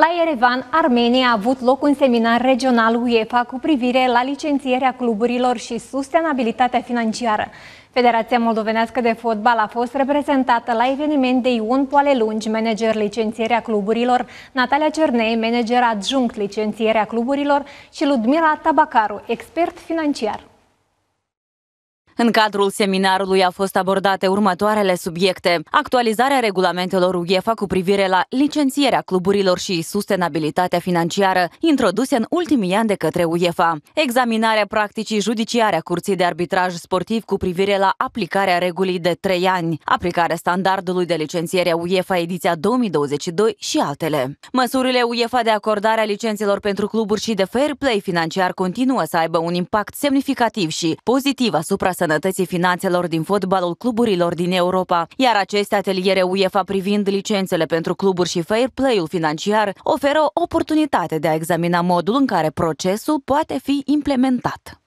La Erevan, Armenia a avut loc un seminar regional UEFA cu privire la licențierea cluburilor și sustenabilitatea financiară. Federația Moldovenească de Fotbal a fost reprezentată la eveniment de Ion Poale Lungi, manager licențierea cluburilor, Natalia Cernei, manager adjunct licențierea cluburilor și Ludmila Tabacaru, expert financiar. În cadrul seminarului au fost abordate următoarele subiecte. Actualizarea regulamentelor UEFA cu privire la licențierea cluburilor și sustenabilitatea financiară introduse în ultimii ani de către UEFA. Examinarea practicii judiciare a Curții de Arbitraj Sportiv cu privire la aplicarea regulii de 3 ani, aplicarea standardului de licențiere a UEFA ediția 2022 și altele. Măsurile UEFA de acordare a licențelor pentru cluburi și de fair play financiar continuă să aibă un impact semnificativ și pozitiv asupra sănătății sănătății finanțelor din fotbalul cluburilor din Europa, iar aceste ateliere UEFA privind licențele pentru cluburi și fair play-ul financiar oferă o oportunitate de a examina modul în care procesul poate fi implementat.